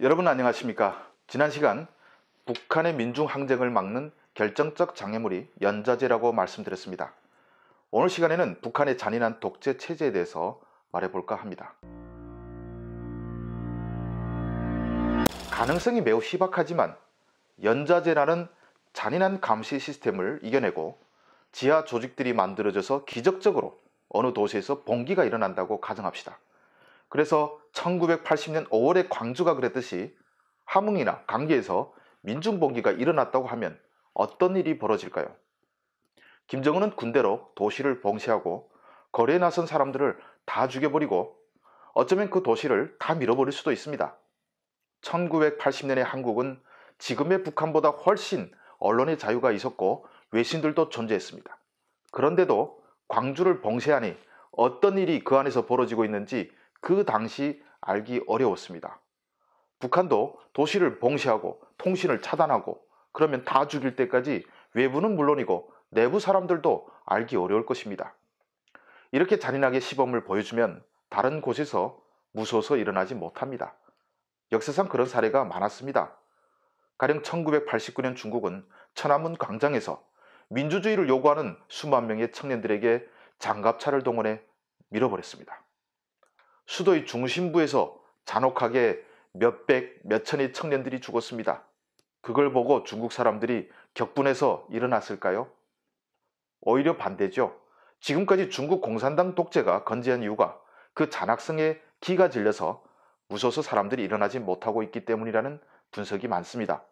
여러분 안녕하십니까 지난 시간 북한의 민중항쟁을 막는 결정적 장애물이 연자제라고 말씀드렸습니다 오늘 시간에는 북한의 잔인한 독재 체제에 대해서 말해볼까 합니다 가능성이 매우 희박하지만 연자제라는 잔인한 감시 시스템을 이겨내고 지하 조직들이 만들어져서 기적적으로 어느 도시에서 봉기가 일어난다고 가정합시다 그래서 1980년 5월에 광주가 그랬듯이 함흥이나 강계에서 민중봉기가 일어났다고 하면 어떤 일이 벌어질까요? 김정은은 군대로 도시를 봉쇄하고 거래에 나선 사람들을 다 죽여버리고 어쩌면 그 도시를 다 밀어버릴 수도 있습니다. 1980년의 한국은 지금의 북한보다 훨씬 언론의 자유가 있었고 외신들도 존재했습니다. 그런데도 광주를 봉쇄하니 어떤 일이 그 안에서 벌어지고 있는지 그 당시 알기 어려웠습니다. 북한도 도시를 봉쇄하고 통신을 차단하고 그러면 다 죽일 때까지 외부는 물론이고 내부 사람들도 알기 어려울 것입니다. 이렇게 잔인하게 시범을 보여주면 다른 곳에서 무서워서 일어나지 못합니다. 역사상 그런 사례가 많았습니다. 가령 1989년 중국은 천안문 광장에서 민주주의를 요구하는 수만 명의 청년들에게 장갑차를 동원해 밀어버렸습니다. 수도의 중심부에서 잔혹하게 몇백, 몇천의 청년들이 죽었습니다. 그걸 보고 중국 사람들이 격분해서 일어났을까요? 오히려 반대죠. 지금까지 중국 공산당 독재가 건재한 이유가 그 잔악성에 기가 질려서 무서워서 사람들이 일어나지 못하고 있기 때문이라는 분석이 많습니다.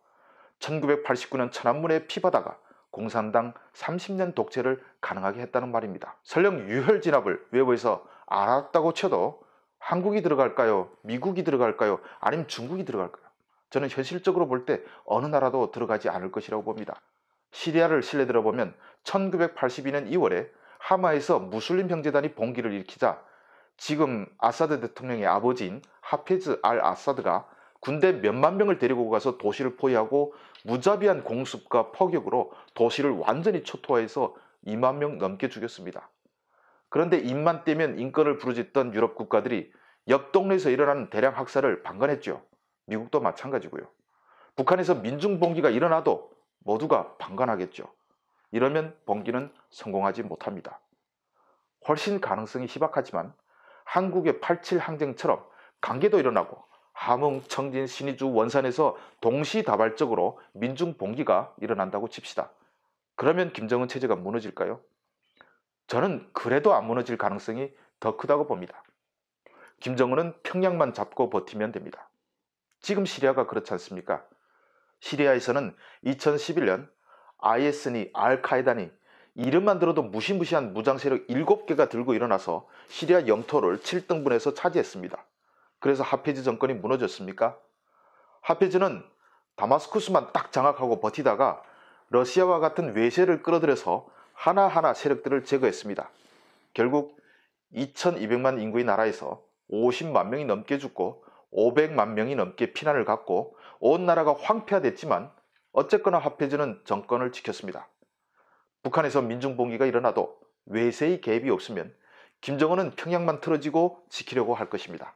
1989년 천안문에 피바다가 공산당 30년 독재를 가능하게 했다는 말입니다. 설령 유혈 진압을 외부에서 알았다고 쳐도 한국이 들어갈까요? 미국이 들어갈까요? 아니면 중국이 들어갈까요? 저는 현실적으로 볼 때 어느 나라도 들어가지 않을 것이라고 봅니다. 시리아를 실내 들어보면 1982년 2월에 하마에서 무슬림 형제단이 봉기를 일으키자 지금 아사드 대통령의 아버지인 하피즈 알 아사드가 군대 몇만 명을 데리고 가서 도시를 포위하고 무자비한 공습과 포격으로 도시를 완전히 초토화해서 2만 명 넘게 죽였습니다. 그런데 입만 떼면 인권을 부르짖던 유럽 국가들이 옆 동네에서 일어나는 대량 학살을 방관했죠. 미국도 마찬가지고요. 북한에서 민중봉기가 일어나도 모두가 방관하겠죠. 이러면 봉기는 성공하지 못합니다. 훨씬 가능성이 희박하지만 한국의 87 항쟁처럼 강계도 일어나고 함흥, 청진, 신의주, 원산에서 동시다발적으로 민중봉기가 일어난다고 칩시다. 그러면 김정은 체제가 무너질까요? 저는 그래도 안 무너질 가능성이 더 크다고 봅니다. 김정은은 평양만 잡고 버티면 됩니다. 지금 시리아가 그렇지 않습니까? 시리아에서는 2011년 IS니 알카에다니 이름만 들어도 무시무시한 무장세력 7개가 들고 일어나서 시리아 영토를 7등분해서 차지했습니다. 그래서 하페즈 정권이 무너졌습니까? 하페즈는 다마스쿠스만 딱 장악하고 버티다가 러시아와 같은 외세를 끌어들여서 하나하나 세력들을 제거했습니다. 결국 2200만 인구의 나라에서 50만 명이 넘게 죽고 500만 명이 넘게 피난을 갔고 온 나라가 황폐화됐지만 어쨌거나 합해지는 정권을 지켰습니다. 북한에서 민중봉기가 일어나도 외세의 개입이 없으면 김정은은 평양만 틀어지고 지키려고 할 것입니다.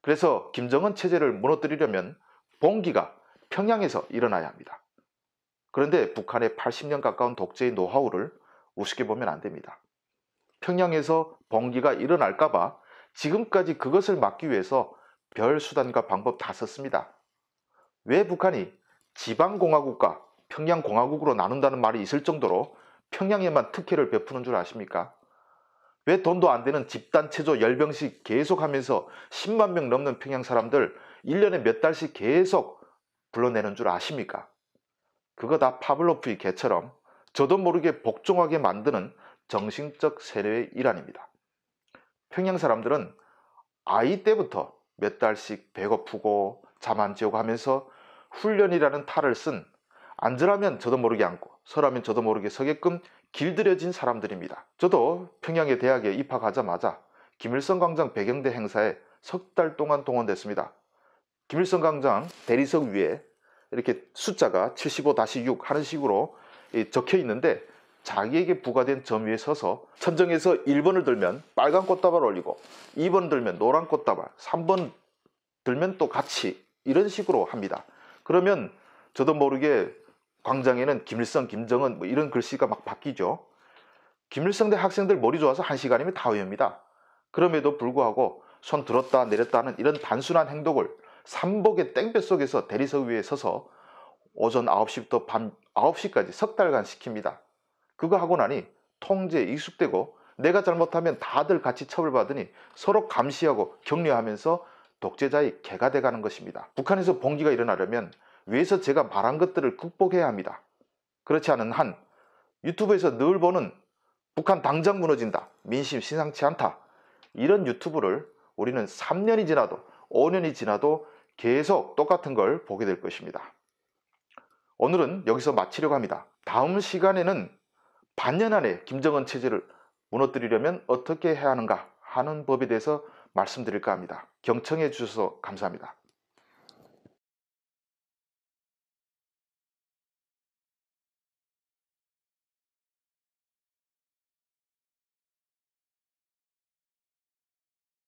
그래서 김정은 체제를 무너뜨리려면 봉기가 평양에서 일어나야 합니다. 그런데 북한의 80년 가까운 독재의 노하우를 우습게 보면 안됩니다. 평양에서 봉기가 일어날까봐 지금까지 그것을 막기 위해서 별 수단과 방법 다 썼습니다. 왜 북한이 지방공화국과 평양공화국으로 나눈다는 말이 있을 정도로 평양에만 특혜를 베푸는 줄 아십니까? 왜 돈도 안 되는 집단 체조 열병식 계속하면서 10만 명 넘는 평양 사람들 1년에 몇 달씩 계속 불러내는 줄 아십니까? 그거 다 파블로프의 개처럼 저도 모르게 복종하게 만드는 정신적 세례의 일환입니다. 평양 사람들은 아이 때부터 몇 달씩 배고프고 잠안 재우고 하면서 훈련이라는 탈을 쓴 앉으라면 저도 모르게 앉고 서라면 저도 모르게 서게끔 길들여진 사람들입니다. 저도 평양의 대학에 입학하자마자 김일성 광장 배경대 행사에 석 달 동안 동원됐습니다. 김일성 광장 대리석 위에 이렇게 숫자가 75-6 하는 식으로 적혀 있는데 자기에게 부과된 점 위에 서서 천정에서 1번을 들면 빨간 꽃다발 올리고 2번 들면 노란 꽃다발 3번 들면 또 같이 이런 식으로 합니다. 그러면 저도 모르게 광장에는 김일성, 김정은 뭐 이런 글씨가 막 바뀌죠. 김일성대 학생들 머리 좋아서 한 시간이면 다 외웁니다. 그럼에도 불구하고 손 들었다 내렸다 하는 이런 단순한 행동을 삼복의 땡볕 속에서 대리석 위에 서서 오전 9시부터 밤 9시까지 석 달간 시킵니다. 그거 하고 나니 통제에 익숙되고 내가 잘못하면 다들 같이 처벌받으니 서로 감시하고 격려하면서 독재자의 개가 돼가는 것입니다. 북한에서 봉기가 일어나려면 위에서 제가 말한 것들을 극복해야 합니다. 그렇지 않은 한 유튜브에서 늘 보는 북한 당장 무너진다, 민심 신상치 않다 이런 유튜브를 우리는 3년이 지나도 5년이 지나도 계속 똑같은 걸 보게 될 것입니다. 오늘은 여기서 마치려고 합니다. 다음 시간에는 반년 안에 김정은 체제를 무너뜨리려면 어떻게 해야 하는가 하는 법에 대해서 말씀드릴까 합니다. 경청해 주셔서 감사합니다.